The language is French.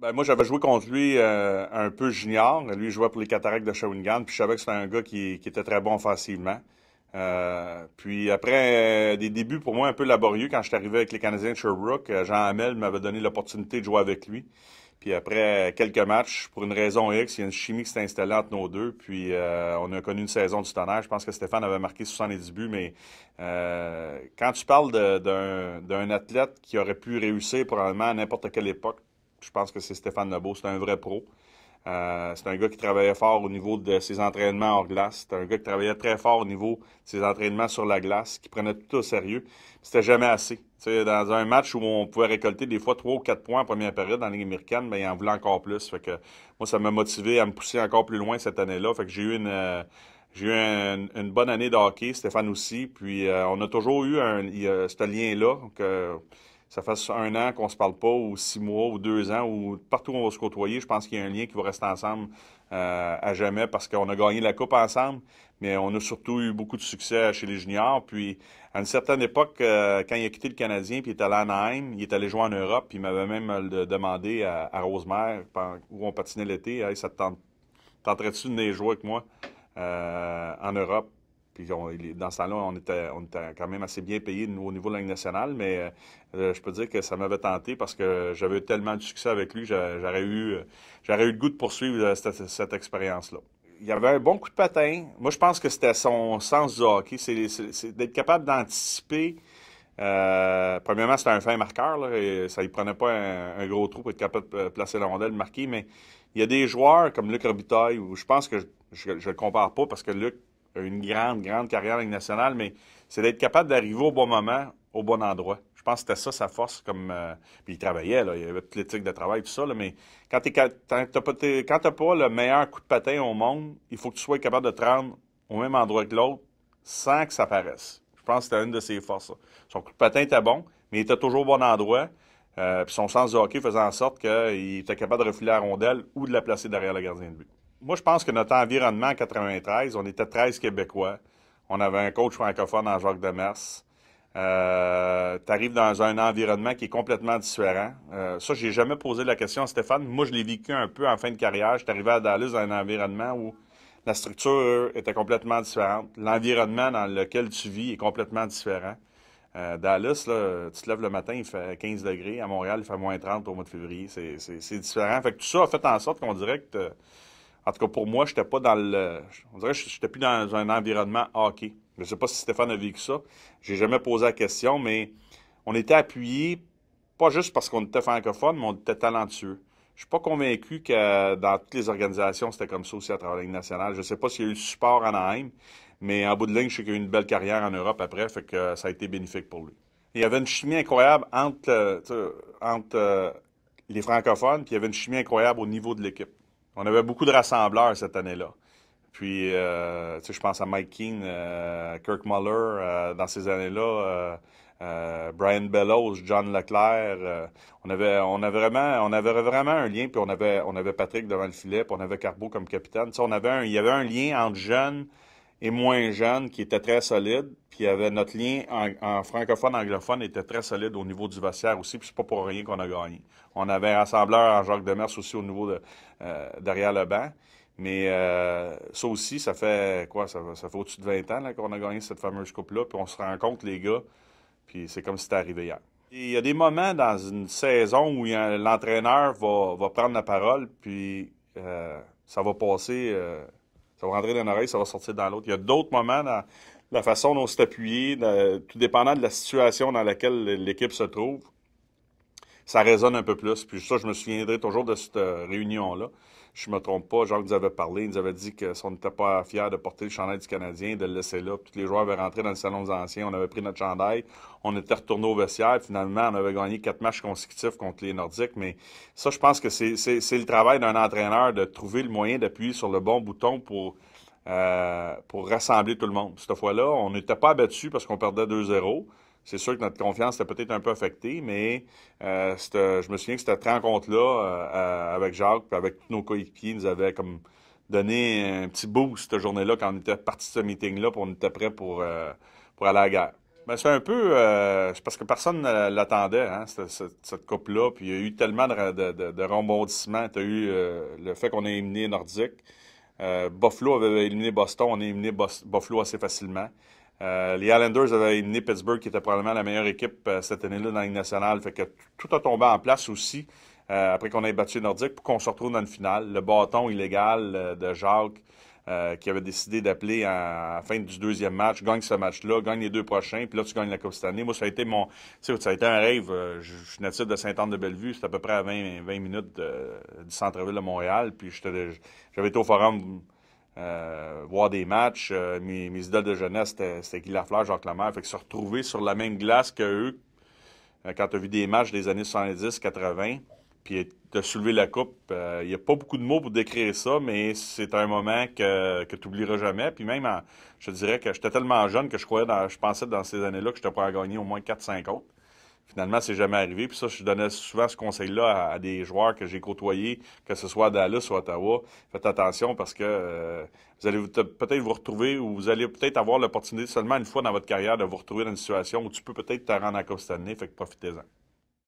Ben, moi, j'avais joué contre lui euh, un peu junior. Lui, il jouait pour les Cataractes de Shawinigan. Puis je savais que c'était un gars qui, était très bon offensivement. Euh, puis après euh, des débuts pour moi un peu laborieux, quand je suis arrivé avec les Canadiens de Sherbrooke, Jean Hamel m'avait donné l'opportunité de jouer avec lui. Puis après quelques matchs, pour une raison X, il y a une chimie qui s'est installée entre nos deux. Puis on a connu une saison du tonnerre. Je pense que Stéphane avait marqué 70 buts, mais quand tu parles d'un athlète qui aurait pu réussir probablement à n'importe quelle époque, je pense que c'est Stéphane Lebeau. C'est un vrai pro. Euh, c'est un gars qui travaillait fort au niveau de ses entraînements hors glace. C'est un gars qui travaillait très fort au niveau de ses entraînements sur la glace, qui prenait tout au sérieux. C'était jamais assez. dans un match où on pouvait récolter des fois trois ou quatre points en première période dans la Ligue américaine, mais ben, il en voulait encore plus. Fait que moi, ça m'a motivé à me pousser encore plus loin cette année-là. Fait que j'ai eu une. Euh, j'ai eu une bonne année de hockey, Stéphane aussi. Puis euh, on a toujours eu ce lien-là ça fasse un an qu'on ne se parle pas, ou six mois, ou deux ans, ou partout où on va se côtoyer, je pense qu'il y a un lien qui va rester ensemble euh, à jamais parce qu'on a gagné la Coupe ensemble, mais on a surtout eu beaucoup de succès chez les juniors. Puis, à une certaine époque, euh, quand il a quitté le Canadien, puis il est allé à Anaheim, il est allé jouer en Europe, puis il m'avait même euh, demandé à, à Rosemère, où on patinait l'été, ça te tenterait-tu de jouer avec moi en Europe? dans ce temps-là, on était, on quand même assez bien payé au niveau de la nationale, mais euh, je peux dire que ça m'avait tenté parce que j'avais eu tellement de succès avec lui, j'aurais eu, j'aurais eu le goût de poursuivre euh, cette, expérience-là. Il y avait un bon coup de patin. Moi, je pense que c'était son sens du hockey. C'est d'être capable d'anticiper euh, premièrement, c'était un fin marqueur. ça ne prenait pas un, gros trou pour être capable de placer la rondelle, marquer. Mais il y a des joueurs comme Luc Robitaille, où je pense que je ne le compare pas parce que Luc, une grande, grande carrière avec nationale, mais c'est d'être capable d'arriver au bon moment, au bon endroit. Je pense que c'était ça sa force. Comme, euh, il travaillait, là, il avait toute l'éthique de travail, tout ça. mais quand tu n'as pas, le meilleur coup de patin au monde, il faut que tu sois capable de te rendre au même endroit que l'autre sans que ça paraisse. Je pense que c'était une de ses forces. Son coup de patin était bon, mais il était toujours au bon endroit. Euh, puis son sens de hockey faisait en sorte qu'il était capable de refiler la rondelle ou de la placer derrière le gardien de but moi, je pense que notre environnement en 93, on était 13 Québécois. On avait un coach francophone en Jacques Demers. Euh, tu arrives dans un environnement qui est complètement différent. Ça, euh, ça, j'ai jamais posé la question à Stéphane. Moi, je l'ai vécu un peu en fin de carrière. Je suis arrivé à Dallas dans un environnement où la structure était complètement différente. L'environnement dans lequel tu vis est complètement différent. Euh, Dallas, là, tu te lèves le matin, il fait 15 degrés. À Montréal, il fait moins 30 au mois de février. C'est différent. Fait que tout ça a fait en sorte qu'on dirait que en tout cas, pour moi, je n'étais pas dans le. On dirait que plus dans un environnement hockey. Je ne sais pas si Stéphane a vécu ça. J'ai jamais posé la question, mais on était appuyé, pas juste parce qu'on était francophone, mais on était talentueux. Je ne suis pas convaincu que dans toutes les organisations, c'était comme ça aussi à travers la Ligue nationale. Je sais pas s'il y a eu le support à Anaheim, mais en bout de ligne, je sais qu'il a eu une belle carrière en Europe après, fait que euh, ça a été bénéfique pour lui. Il y avait une chimie incroyable entre, euh, entre euh, les francophones, puis il y avait une chimie incroyable au niveau de l'équipe. On avait beaucoup de rassembleurs cette année-là. Puis, euh, tu sais, je pense à Mike King, euh, Kirk Muller, euh, dans ces années-là, Brian Bellows, John Leclerc. on, avait, on, vraiment, on avait vraiment un lien, puis on avait, on avait Patrick devant le filet, on avait Carbo comme capitaine. Tu sais, on avait un, il y avait un lien entre jeunes, et moins jeune, qui était très solide. Puis avait notre lien en, francophone-anglophone était très solide au niveau du vestiaire aussi. Puis c'est pas pour rien qu'on a gagné. On avait un assembleur en Jacques Demers aussi au niveau de euh, derrière le banc. Mais euh, ça aussi, ça fait quoi? Ça, fait au-dessus de 20 ans qu'on a gagné cette fameuse coupe-là. Puis on se rend compte, les gars, puis c'est comme si c'était arrivé hier. il y a des moments dans une saison où l'entraîneur va, prendre la parole, puis euh, ça va passer ça va rentrer dans l'oreille, ça va sortir dans l'autre. Il y a d'autres moments dans la façon dont on appuyé, tout dépendant de la situation dans laquelle l'équipe se trouve, ça résonne un peu plus. Puis ça, je me souviendrai toujours de cette euh, réunion-là. Je me trompe pas, Jacques nous avait parlé, il nous avait dit que si on n'était pas fier de porter le chandail du Canadien, de le laisser là, tous les joueurs avaient rentré dans le salon des anciens, on avait pris notre chandail, on était retourné au vestiaire, finalement, on avait gagné quatre matchs consécutifs contre les Nordiques. Mais ça, je pense que c'est le travail d'un entraîneur de trouver le moyen d'appuyer sur le bon bouton pour euh, pour rassembler tout le monde. Cette fois-là, on n'était pas abattu parce qu'on perdait 2-0 c'est sûr que notre confiance était peut-être un peu affectée, mais euh, je me souviens que cette rencontre-là euh, euh, avec Jacques puis avec tous nos coéquipiers nous avait comme donné un petit boost cette journée-là quand on était parti de ce meeting-là pour on était prêt pour, pour aller à la guerre. Ben, c'est un peu parce que personne ne l'attendait, hein, cette, coupe-là. Puis il y a eu tellement de, de, Il y rebondissements. eu le fait qu'on ait éliminé Nordique. Buffalo avait éliminé Boston, on a éliminé Buffalo assez facilement. Euh, les Islanders avaient éliminé Pittsburgh, qui était probablement la meilleure équipe euh, cette année-là dans la Ligue nationale. Fait que tout a tombé en place aussi euh, après qu'on ait battu Nordique pour qu'on se retrouve dans une finale. Le bâton illégal de Jacques, qui avait décidé d'appeler à la fin du deuxième match, gagne ce match-là, gagne les deux prochains, puis là, tu gagnes la Coupe cette année. Moi, ça a été mon. Ça a été un rêve. Je, suis natif de Sainte-Anne-de-Bellevue. C'était à peu près à 20, 20 minutes du centre-ville de Montréal. Puis j'avais été au forum euh, voir des matchs. Euh, mes, idoles de jeunesse, c'était Guy Lafleur, Jacques Lemaire. Fait que se retrouver sur la même glace qu'eux, euh, quand tu as vu des matchs des années 70, 80, puis de soulever la coupe, il n'y a pas beaucoup de mots pour décrire ça, mais c'est un moment que, tu n'oublieras jamais. Puis même, je dirais que j'étais tellement jeune que je croyais, dans, je pensais dans ces années-là que je te pourrais gagner au moins 4-5 autres. Finalement, c'est jamais arrivé. Puis ça, je donnais souvent ce conseil-là à, des joueurs que j'ai côtoyés, que ce soit à Dallas ou à Ottawa. Faites attention parce que euh, vous allez peut-être vous retrouver ou vous allez peut-être avoir l'opportunité seulement une fois dans votre carrière de vous retrouver dans une situation où tu peux peut-être te rendre à Costa Fait que profitez-en.